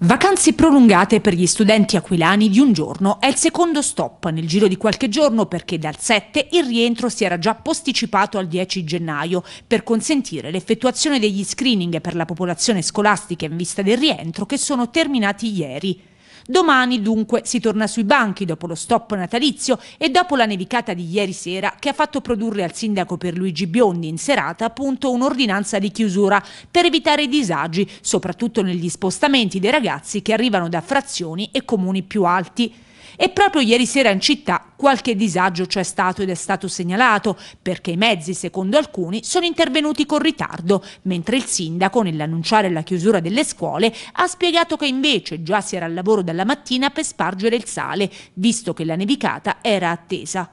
Vacanze prolungate per gli studenti aquilani di un giorno è il secondo stop nel giro di qualche giorno perché dal 7 il rientro si era già posticipato al 10 gennaio per consentire l'effettuazione degli screening per la popolazione scolastica in vista del rientro che sono terminati ieri. Domani dunque si torna sui banchi dopo lo stop natalizio e dopo la nevicata di ieri sera che ha fatto produrre al sindaco per Luigi Biondi in serata appunto un'ordinanza di chiusura per evitare i disagi, soprattutto negli spostamenti dei ragazzi che arrivano da frazioni e comuni più alti. E proprio ieri sera in città qualche disagio c'è stato ed è stato segnalato, perché i mezzi, secondo alcuni, sono intervenuti con ritardo, mentre il sindaco, nell'annunciare la chiusura delle scuole, ha spiegato che invece già si era al lavoro dalla mattina per spargere il sale, visto che la nevicata era attesa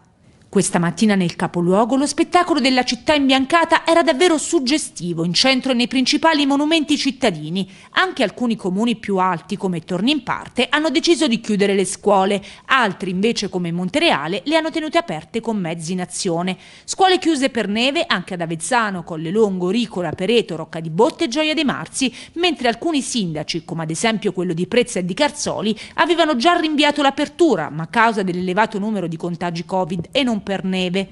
questa mattina nel capoluogo lo spettacolo della città imbiancata era davvero suggestivo in centro e nei principali monumenti cittadini. Anche alcuni comuni più alti come Torni in parte hanno deciso di chiudere le scuole, altri invece come Montereale le hanno tenute aperte con mezzi in azione. Scuole chiuse per neve anche ad Avezzano, Colle Longo, Ricola, Pereto, Rocca di Botte e Gioia dei Marzi, mentre alcuni sindaci, come ad esempio quello di Prezza e di Carzoli, avevano già rinviato l'apertura, ma a causa dell'elevato numero di contagi Covid e non per neve.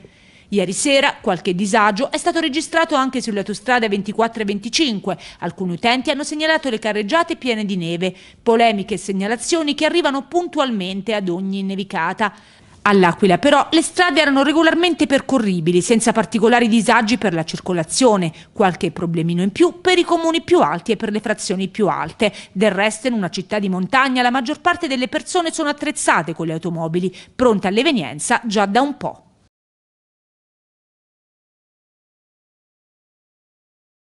Ieri sera qualche disagio è stato registrato anche sulle autostrade 24 e 25. Alcuni utenti hanno segnalato le carreggiate piene di neve, polemiche e segnalazioni che arrivano puntualmente ad ogni nevicata. All'Aquila però le strade erano regolarmente percorribili, senza particolari disagi per la circolazione, qualche problemino in più per i comuni più alti e per le frazioni più alte. Del resto in una città di montagna la maggior parte delle persone sono attrezzate con le automobili, pronte all'evenienza già da un po'.